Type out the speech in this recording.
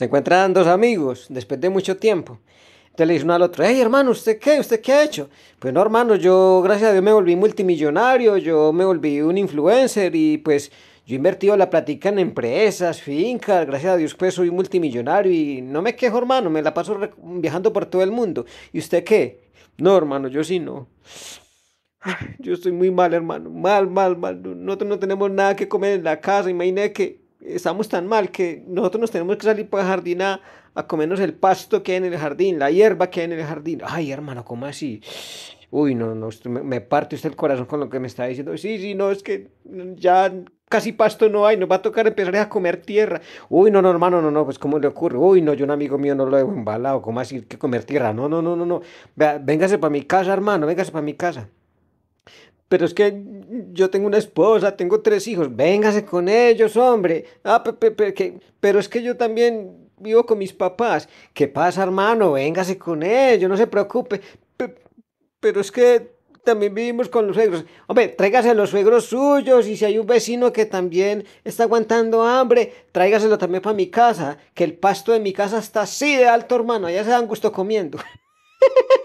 Se encuentran dos amigos después de mucho tiempo. Entonces le dice uno al otro, hey hermano, ¿usted qué? ¿Usted qué ha hecho? Pues no, hermano, yo gracias a Dios me volví multimillonario, yo me volví un influencer y pues yo he invertido la plática en empresas, fincas, gracias a Dios pues soy multimillonario y no me quejo, hermano, me la paso viajando por todo el mundo. ¿Y usted qué? No, hermano, yo sí no. Yo estoy muy mal, hermano, mal, mal, mal. Nosotros no tenemos nada que comer en la casa, imagínate que estamos tan mal que nosotros nos tenemos que salir para el jardín a, comernos el pasto que hay en el jardín, la hierba que hay en el jardín. Ay, hermano, ¿cómo así? Uy, no, no, me parte usted el corazón con lo que me está diciendo. Sí, sí, no, es que ya casi pasto no hay, nos va a tocar empezar a comer tierra. Uy, no, no, hermano, no, no, pues ¿cómo le ocurre? Uy, no, yo un amigo mío no lo he embalado, ¿cómo así que comer tierra? No, no, no, no, no. Véngase para mi casa, hermano, véngase para mi casa pero es que yo tengo una esposa, tengo tres hijos, véngase con ellos, hombre. Ah, que, pero es que yo también vivo con mis papás. ¿Qué pasa, hermano? Véngase con ellos, no se preocupe. pero es que también vivimos con los suegros. Hombre, tráigase los suegros suyos y si hay un vecino que también está aguantando hambre, tráigaselo también para mi casa, que el pasto de mi casa está así de alto, hermano, allá se dan gusto comiendo.